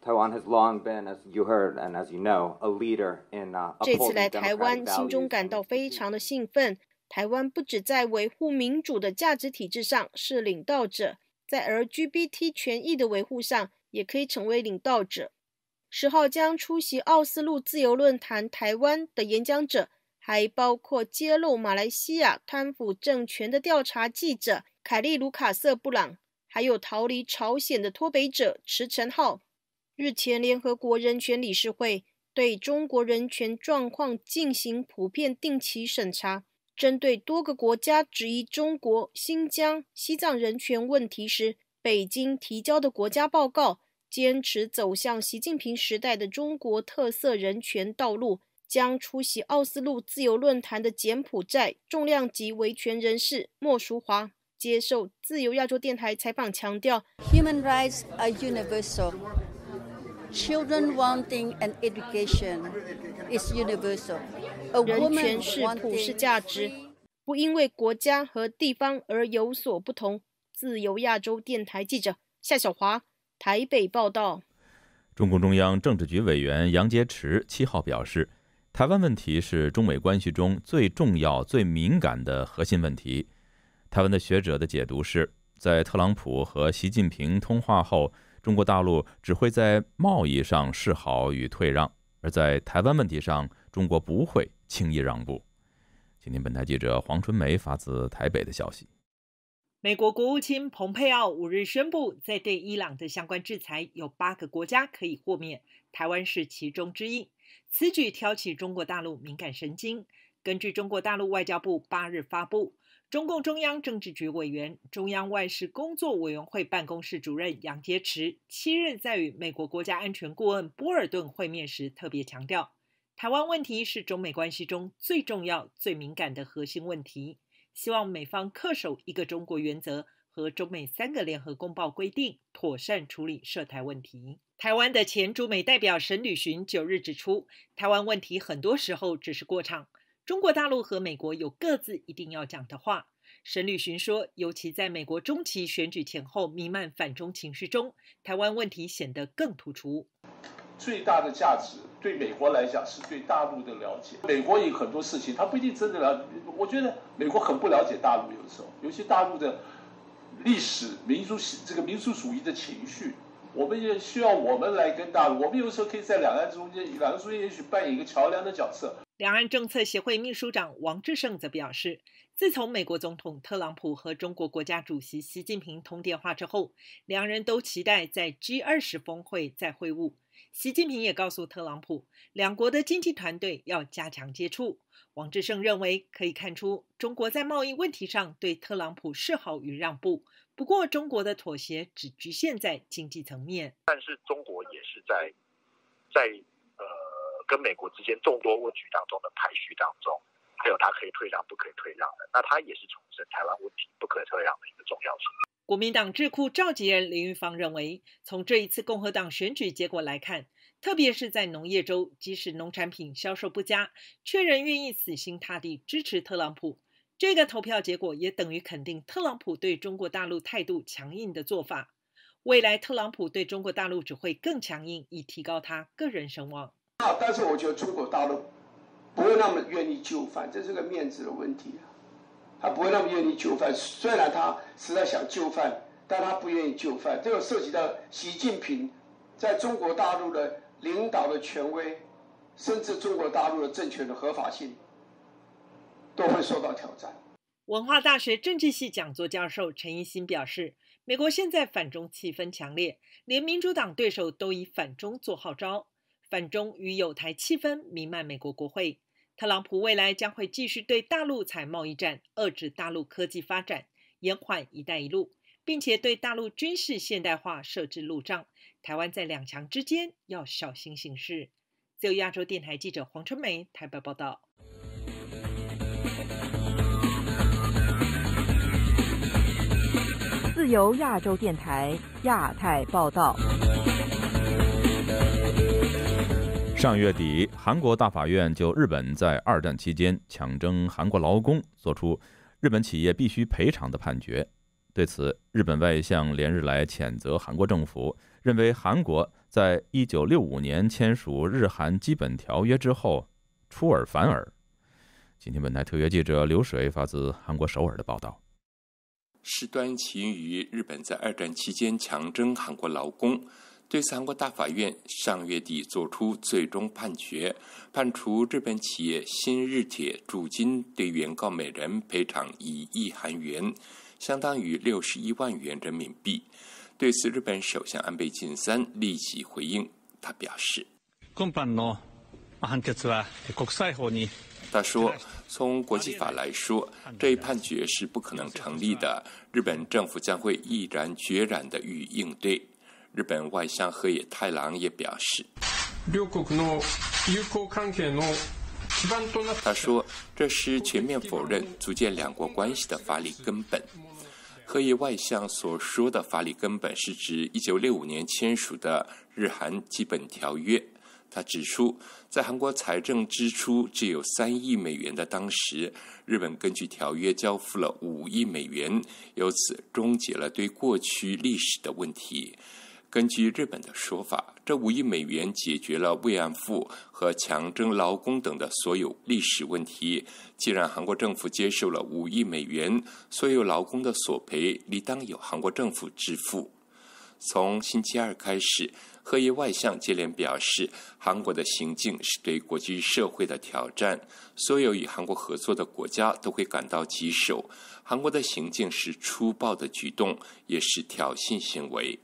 Taiwan has long been, as you heard and as you know, a leader in a 这次来台湾，心中感到非常的兴奋。台湾不止在维护民主的价值体制上是领导者。”在 LGBT 权益的维护上，也可以成为领导者。十号将出席奥斯陆自由论坛，台湾的演讲者还包括揭露马来西亚贪腐政权的调查记者凯利·卢卡瑟·布朗，还有逃离朝鲜的脱北者池承浩。日前，联合国人权理事会对中国人权状况进行普遍定期审查。针对多个国家质疑中国新疆、西藏人权问题时，北京提交的国家报告坚持走向习近平时代的中国特色人权道路。将出席奥斯陆自由论坛的柬埔寨重量级维权人士莫淑华接受自由亚洲电台采访，强调：“Human rights are universal. Children wanting an education is universal.” 人权是普世价值，不因为国家和地方而有所不同。自由亚洲电台记者夏小华，台北报道。中共中央政治局委员杨洁篪七号表示，台湾问题是中美关系中最重要、最敏感的核心问题。台湾的学者的解读是，在特朗普和习近平通话后，中国大陆只会在贸易上示好与退让，而在台湾问题上，中国不会。轻易让步。今天，本台记者黄春梅发自台北的消息：，美国国务卿蓬佩奥五日宣布，在对伊朗的相关制裁，有八个国家可以豁免，台湾是其中之一。此举挑起中国大陆敏感神经。根据中国大陆外交部八日发布，中共中央政治局委员、中央外事工作委员会办公室主任杨洁篪七日在与美国国家安全顾问波尔顿会面时特别强调。台湾问题是中美关系中最重要、最敏感的核心问题。希望美方恪守一个中国原则和中美三个联合公报规定，妥善处理涉台问题。台湾的前驻美代表沈履寻九日指出，台湾问题很多时候只是过场。中国大陆和美国有各自一定要讲的话。沈履寻说，尤其在美国中期选举前后弥漫反中情绪中，台湾问题显得更突出。最大的价值。对美国来讲，是对大陆的了解。美国有很多事情，他不一定真的了解。我觉得美国很不了解大陆，有时候，尤其大陆的历史、民族、这个民族主义的情绪，我们也需要我们来跟大陆。我们有时候可以在两岸中间，两岸中间也许扮演一个桥梁的角色。两岸政策协会秘书长王志胜则表示。自从美国总统特朗普和中国国家主席习近平通电话之后，两人都期待在 G20 峰会再会晤。习近平也告诉特朗普，两国的经济团队要加强接触。王志胜认为，可以看出中国在贸易问题上对特朗普示好与让步，不过中国的妥协只局限在经济层面。但是中国也是在在呃跟美国之间众多问题当中的排序当中。还有他可以退让，不可以退让的，那他也是重申台湾问题不可退让的一个重要性。国民党智库召集人林玉芳认为，从这一次共和党选举结果来看，特别是在农业州，即使农产品销售不佳，却仍愿意死心塌地支持特朗普。这个投票结果也等于肯定特朗普对中国大陆态度强硬的做法。未来特朗普对中国大陆只会更强硬，以提高他个人声望。啊，但是我觉得中国大陆。不会那么愿意就范，这是个面子的问题啊。他不会那么愿意就范，虽然他实在想就范，但他不愿意就范。这涉及到习近平在中国大陆的领导的权威，甚至中国大陆的政权的合法性，都会受到挑战。文化大学政治系讲座教授陈一新表示，美国现在反中气氛强烈，连民主党对手都以反中做号召，反中与有台气氛弥漫美国国会。特朗普未来将会继续对大陆采贸易战，遏制大陆科技发展，延缓“一带一路”，并且对大陆军事现代化设置路障。台湾在两强之间要小心行事。自由亚洲电台记者黄春梅台北报道。自由亚洲电台亚太报道。上月底，韩国大法院就日本在二战期间强征韩国劳工作出日本企业必须赔偿的判决。对此，日本外相连日来谴责韩国政府，认为韩国在一九六五年签署日韩基本条约之后出尔反尔。今天，本台特约记者刘水发自韩国首尔的报道：事端起于日本在二战期间强征韩国劳工。对韩国大法院上月底作出最终判决，判处日本企业新日铁、驻金对原告每人赔偿一亿韩元，相当于六十一万元人民币。对此，日本首相安倍晋三立即回应，他表示：“今般的判決是国際法上，他说，从国际法来说，这一判决是不可能成立的。日本政府将会毅然决然地予以应对。”日本外相河野太郎也表示：“国友好基他说：“这是全面否认、组建两国关系的法理根本。”河野外相所说的法理根本，是指1965年签署的日韩基本条约。他指出，在韩国财政支出只有3亿美元的当时，日本根据条约交付了5亿美元，由此终结了对过去历史的问题。根据日本的说法，这五亿美元解决了慰安妇和强征劳工等的所有历史问题。既然韩国政府接受了五亿美元所有劳工的索赔，理当由韩国政府支付。从星期二开始，荷叶外相接连表示，韩国的行径是对国际社会的挑战，所有与韩国合作的国家都会感到棘手。韩国的行径是粗暴的举动，也是挑衅行为。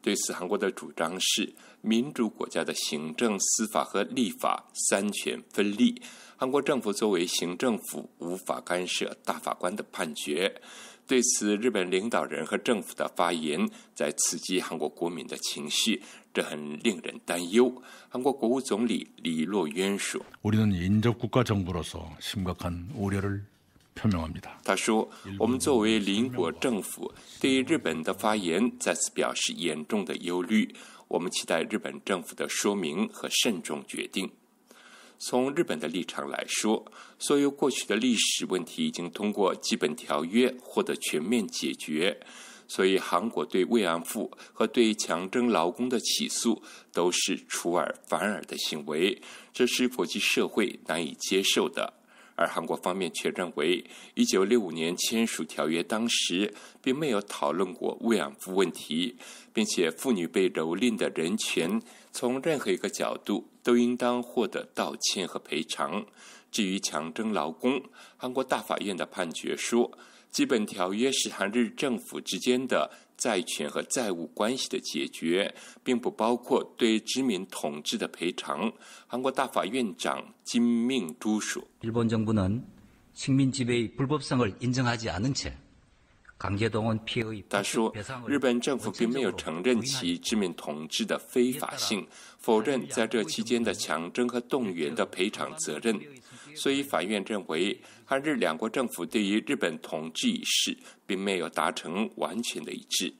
对此，韩国的主张是民主国家的行政、司法和立法三权分立。韩国政府作为行政府无法干涉大法官的判决。对此，日本领导人和政府的发言在刺激韩国国民的情绪，这很令人担忧。韩国国务总理李洛渊说：“로서심각한우려를.”他说：“我们作为邻国政府，对日本的发言再次表示严重的忧虑。我们期待日本政府的说明和慎重决定。从日本的立场来说，所有过去的历史问题已经通过《基本条约》获得全面解决，所以韩国对慰安妇和对强征劳工的起诉都是出尔反尔的行为，这是国际社会难以接受的。”而韩国方面却认为，1965年签署条约当时并没有讨论过慰安妇问题，并且妇女被蹂躏的人权，从任何一个角度都应当获得道歉和赔偿。至于强征劳工，韩国大法院的判决说，基本条约是韩日政府之间的。债权和债务关系的解决，并不包括对殖民统治的赔偿。韩国大法院长金命柱说：“日本政府并没有承认其殖民统治的非法性，否认在这期间的强征和动员的赔偿责任，所以法院认为。”韩日两国政府对于日本统治一事，并没有达成完全的一致。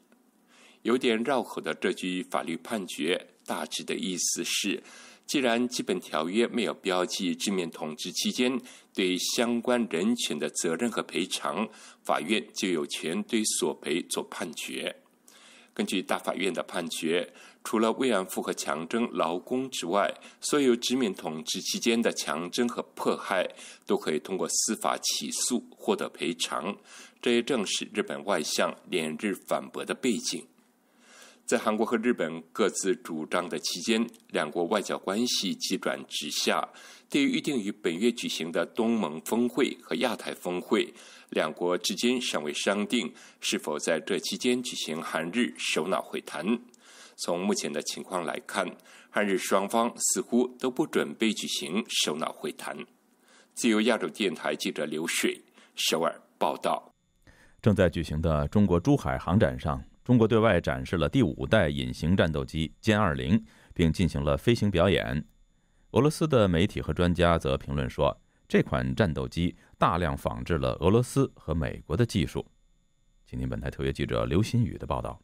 有点绕口的这句法律判决，大致的意思是：既然《基本条约》没有标记殖面统治期间对相关人权的责任和赔偿，法院就有权对索赔做判决。根据大法院的判决。除了慰安妇和强征劳工之外，所有殖民统治期间的强征和迫害都可以通过司法起诉获得赔偿。这也正是日本外相连日反驳的背景。在韩国和日本各自主张的期间，两国外交关系急转直下。对于预定于本月举行的东盟峰会和亚太峰会，两国之间尚未商定是否在这期间举行韩日首脑会谈。从目前的情况来看，韩日双方似乎都不准备举行首脑会谈。自由亚洲电台记者刘水首尔报道：，正在举行的中国珠海航展上，中国对外展示了第五代隐形战斗机歼 -20，并进行了飞行表演。俄罗斯的媒体和专家则评论说，这款战斗机大量仿制了俄罗斯和美国的技术。请听本台特约记者刘新宇的报道。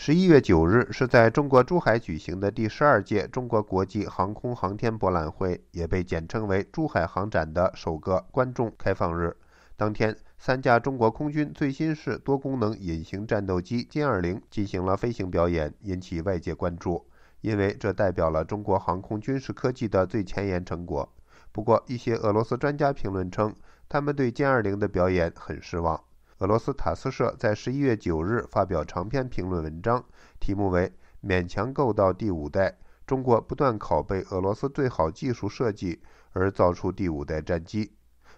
十一月九日是在中国珠海举行的第十二届中国国际航空航天博览会，也被简称为珠海航展的首个观众开放日。当天，三架中国空军最新式多功能隐形战斗机歼二零进行了飞行表演，引起外界关注，因为这代表了中国航空军事科技的最前沿成果。不过，一些俄罗斯专家评论称，他们对歼二零的表演很失望。俄罗斯塔斯社在十一月九日发表长篇评论文章，题目为“勉强够到第五代”。中国不断拷贝俄罗斯最好技术设计而造出第五代战机。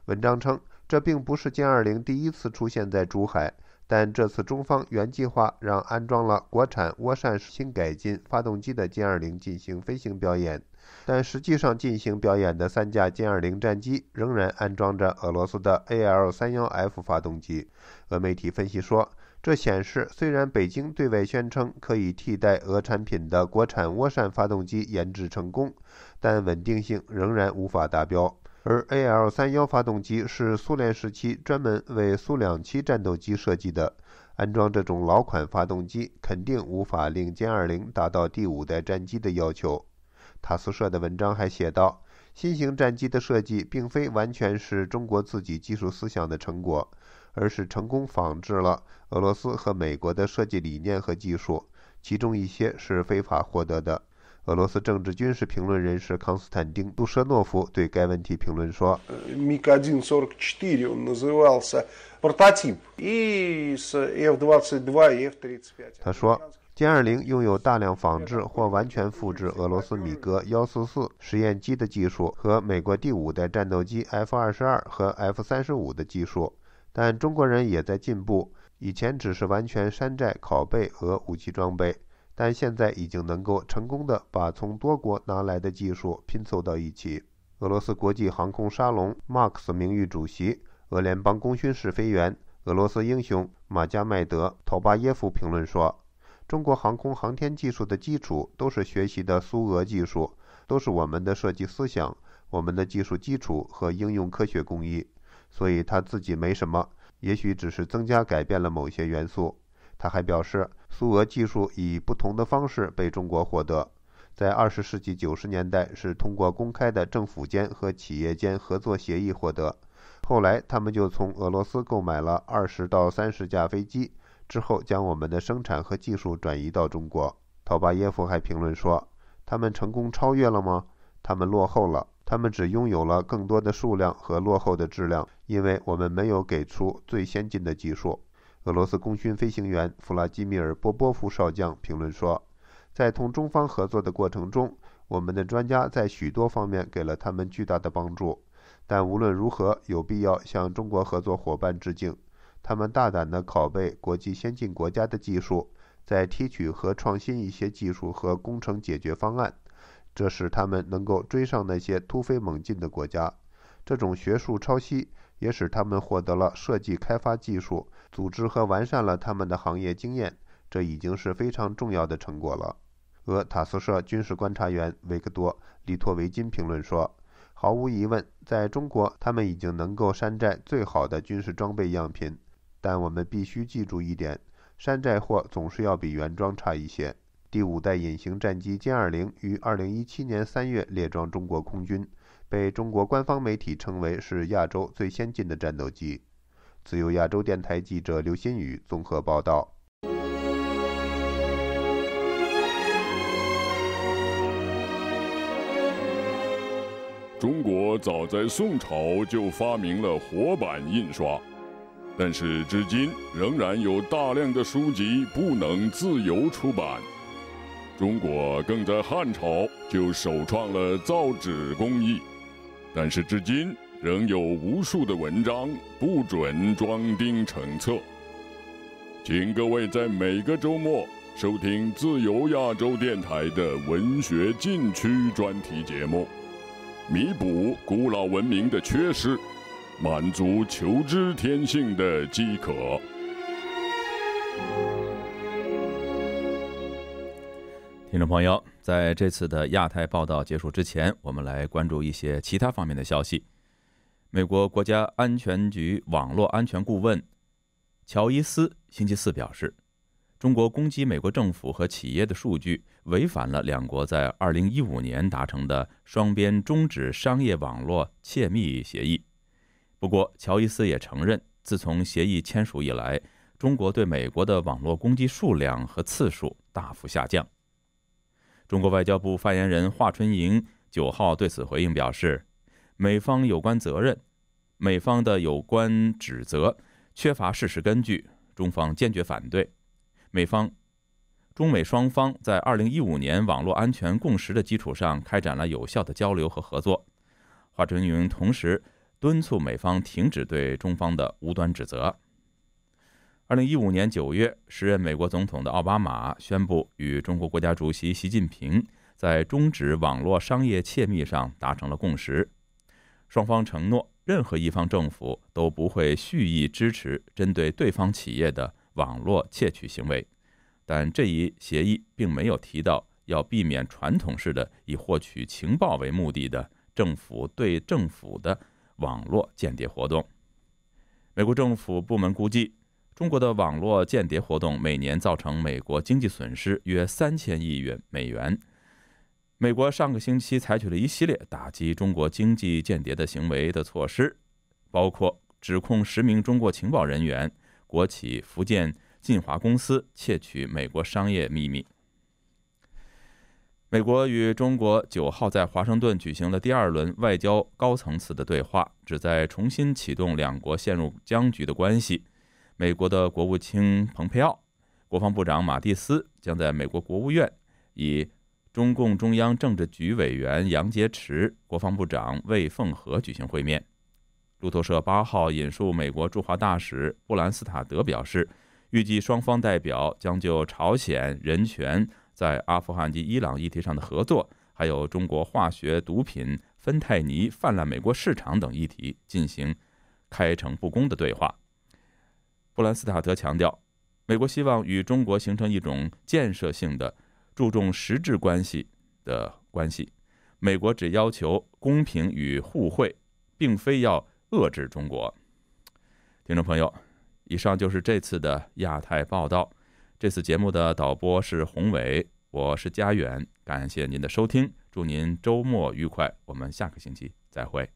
文章称，这并不是歼二零第一次出现在珠海，但这次中方原计划让安装了国产涡扇新改进发动机的歼二零进行飞行表演。但实际上，进行表演的三架歼二零战机仍然安装着俄罗斯的 AL-31F 发动机。俄媒体分析说，这显示虽然北京对外宣称可以替代俄产品的国产涡扇发动机研制成功，但稳定性仍然无法达标。而 AL-31 发动机是苏联时期专门为苏两栖战斗机设计的，安装这种老款发动机肯定无法令歼二零达到第五代战机的要求。塔斯社的文章还写道，新型战机的设计并非完全是中国自己技术思想的成果，而是成功仿制了俄罗斯和美国的设计理念和技术，其中一些是非法获得的。俄罗斯政治军事评论人士康斯坦丁·杜舍诺夫对该问题评论说1 4 4 он назывался прототип и с F-22, F-35。”他说。歼二零拥有大量仿制或完全复制俄罗斯米格幺四四实验机的技术和美国第五代战斗机 F 二十二和 F 三十五的技术，但中国人也在进步。以前只是完全山寨、拷贝俄武器装备，但现在已经能够成功的把从多国拿来的技术拼凑到一起。俄罗斯国际航空沙龙 MAX 名誉主席、俄联邦功勋试飞员、俄罗斯英雄马加麦德·陶巴耶夫评论说。中国航空航天技术的基础都是学习的苏俄技术，都是我们的设计思想、我们的技术基础和应用科学工艺，所以他自己没什么，也许只是增加、改变了某些元素。他还表示，苏俄技术以不同的方式被中国获得，在二十世纪九十年代是通过公开的政府间和企业间合作协议获得，后来他们就从俄罗斯购买了二十到三十架飞机。之后，将我们的生产和技术转移到中国。陶巴耶夫还评论说：“他们成功超越了吗？他们落后了。他们只拥有了更多的数量和落后的质量，因为我们没有给出最先进的技术。”俄罗斯功勋飞行员弗拉基米尔·波波夫少将评论说：“在同中方合作的过程中，我们的专家在许多方面给了他们巨大的帮助。但无论如何，有必要向中国合作伙伴致敬。”他们大胆地拷贝国际先进国家的技术，再提取和创新一些技术和工程解决方案，这使他们能够追上那些突飞猛进的国家。这种学术抄袭也使他们获得了设计开发技术、组织和完善了他们的行业经验，这已经是非常重要的成果了。俄塔斯社军事观察员维克多·利托维金评论说：“毫无疑问，在中国，他们已经能够山寨最好的军事装备样品。”但我们必须记住一点：山寨货总是要比原装差一些。第五代隐形战机歼二零于二零一七年三月列装中国空军，被中国官方媒体称为是亚洲最先进的战斗机。自由亚洲电台记者刘新宇综合报道。中国早在宋朝就发明了活版印刷。但是至今仍然有大量的书籍不能自由出版。中国更在汉朝就首创了造纸工艺，但是至今仍有无数的文章不准装订成册。请各位在每个周末收听自由亚洲电台的文学禁区专题节目，弥补古老文明的缺失。满足求知天性的饥渴。听众朋友，在这次的亚太报道结束之前，我们来关注一些其他方面的消息。美国国家安全局网络安全顾问乔伊斯星期四表示：“中国攻击美国政府和企业的数据，违反了两国在二零一五年达成的双边终止商业网络窃密协议。”不过，乔伊斯也承认，自从协议签署以来，中国对美国的网络攻击数量和次数大幅下降。中国外交部发言人华春莹九号对此回应表示：“美方有关责任，美方的有关指责缺乏事实根据，中方坚决反对。美方、中美双方在二零一五年网络安全共识的基础上开展了有效的交流和合作。”华春莹同时。敦促美方停止对中方的无端指责。二零一五年九月，时任美国总统的奥巴马宣布与中国国家主席习近平在终止网络商业窃密上达成了共识，双方承诺任何一方政府都不会蓄意支持针对对方企业的网络窃取行为。但这一协议并没有提到要避免传统式的以获取情报为目的的政府对政府的。网络间谍活动，美国政府部门估计，中国的网络间谍活动每年造成美国经济损失约三千亿元美元。美国上个星期采取了一系列打击中国经济间谍的行为的措施，包括指控十名中国情报人员、国企福建晋华公司窃取美国商业秘密。美国与中国九号在华盛顿举行了第二轮外交高层次的对话，旨在重新启动两国陷入僵局的关系。美国的国务卿蓬佩奥、国防部长马蒂斯将在美国国务院以中共中央政治局委员杨洁篪、国防部长魏凤和举行会面。路透社八号引述美国驻华大使布兰斯塔德表示，预计双方代表将就朝鲜人权。在阿富汗及伊朗议题上的合作，还有中国化学毒品芬太尼泛滥美国市场等议题进行开诚布公的对话。布兰斯塔德强调，美国希望与中国形成一种建设性的、注重实质关系的关系。美国只要求公平与互惠，并非要遏制中国。听众朋友，以上就是这次的亚太报道。这次节目的导播是宏伟，我是佳远。感谢您的收听，祝您周末愉快。我们下个星期再会。